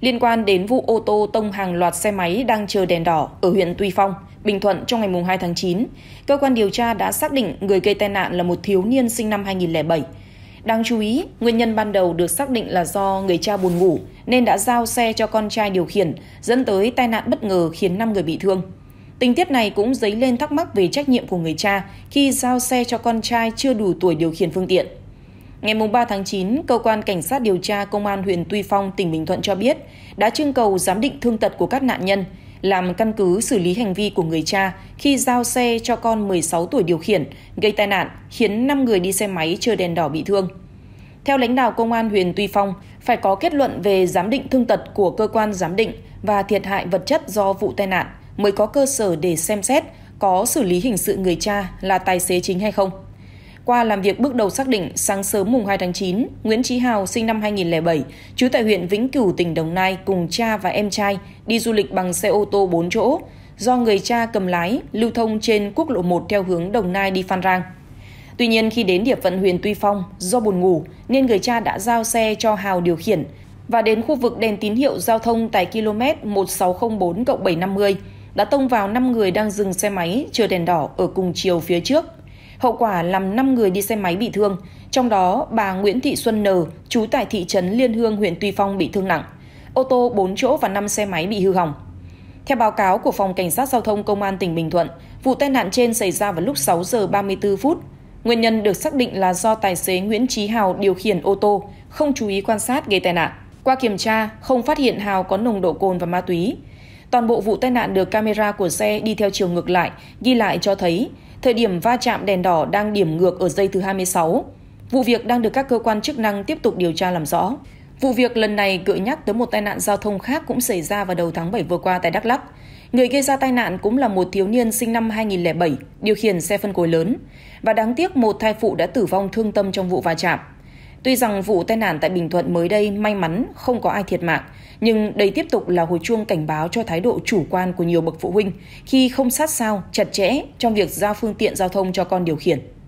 liên quan đến vụ ô tô tông hàng loạt xe máy đang chờ đèn đỏ ở huyện Tuy Phong, Bình Thuận trong ngày 2 tháng 9, cơ quan điều tra đã xác định người gây tai nạn là một thiếu niên sinh năm 2007. Đáng chú ý, nguyên nhân ban đầu được xác định là do người cha buồn ngủ nên đã giao xe cho con trai điều khiển, dẫn tới tai nạn bất ngờ khiến 5 người bị thương. Tình tiết này cũng dấy lên thắc mắc về trách nhiệm của người cha khi giao xe cho con trai chưa đủ tuổi điều khiển phương tiện. Ngày 3 tháng 9, Cơ quan Cảnh sát điều tra Công an huyện Tuy Phong, tỉnh Bình Thuận cho biết đã trưng cầu giám định thương tật của các nạn nhân, làm căn cứ xử lý hành vi của người cha khi giao xe cho con 16 tuổi điều khiển, gây tai nạn, khiến 5 người đi xe máy chưa đèn đỏ bị thương. Theo lãnh đạo Công an huyện Tuy Phong, phải có kết luận về giám định thương tật của cơ quan giám định và thiệt hại vật chất do vụ tai nạn mới có cơ sở để xem xét có xử lý hình sự người cha là tài xế chính hay không. Qua làm việc bước đầu xác định, sáng sớm mùng 2 tháng 9, Nguyễn Trí Hào sinh năm 2007, trú tại huyện Vĩnh Cửu, tỉnh Đồng Nai cùng cha và em trai đi du lịch bằng xe ô tô 4 chỗ do người cha cầm lái lưu thông trên quốc lộ 1 theo hướng Đồng Nai đi Phan Rang. Tuy nhiên khi đến địa phận huyện Tuy Phong, do buồn ngủ nên người cha đã giao xe cho Hào điều khiển và đến khu vực đèn tín hiệu giao thông tại km 1604 750 đã tông vào 5 người đang dừng xe máy chờ đèn đỏ ở cùng chiều phía trước Hậu quả làm 5 người đi xe máy bị thương, trong đó bà Nguyễn Thị Xuân N, trú tại thị trấn Liên Hương, huyện Tuy Phong bị thương nặng. Ô tô 4 chỗ và 5 xe máy bị hư hỏng. Theo báo cáo của Phòng Cảnh sát Giao thông Công an tỉnh Bình Thuận, vụ tai nạn trên xảy ra vào lúc 6 giờ 34 phút. Nguyên nhân được xác định là do tài xế Nguyễn Trí Hào điều khiển ô tô, không chú ý quan sát gây tai nạn. Qua kiểm tra, không phát hiện Hào có nồng độ cồn và ma túy. Toàn bộ vụ tai nạn được camera của xe đi theo chiều ngược lại ghi lại cho thấy thời điểm va chạm đèn đỏ đang điểm ngược ở dây thứ 26. Vụ việc đang được các cơ quan chức năng tiếp tục điều tra làm rõ. Vụ việc lần này gợi nhắc tới một tai nạn giao thông khác cũng xảy ra vào đầu tháng 7 vừa qua tại Đắk Lắk. Người gây ra tai nạn cũng là một thiếu niên sinh năm 2007, điều khiển xe phân khối lớn. Và đáng tiếc một thai phụ đã tử vong thương tâm trong vụ va chạm. Tuy rằng vụ tai nạn tại Bình Thuận mới đây may mắn không có ai thiệt mạng, nhưng đây tiếp tục là hồi chuông cảnh báo cho thái độ chủ quan của nhiều bậc phụ huynh khi không sát sao, chặt chẽ trong việc giao phương tiện giao thông cho con điều khiển.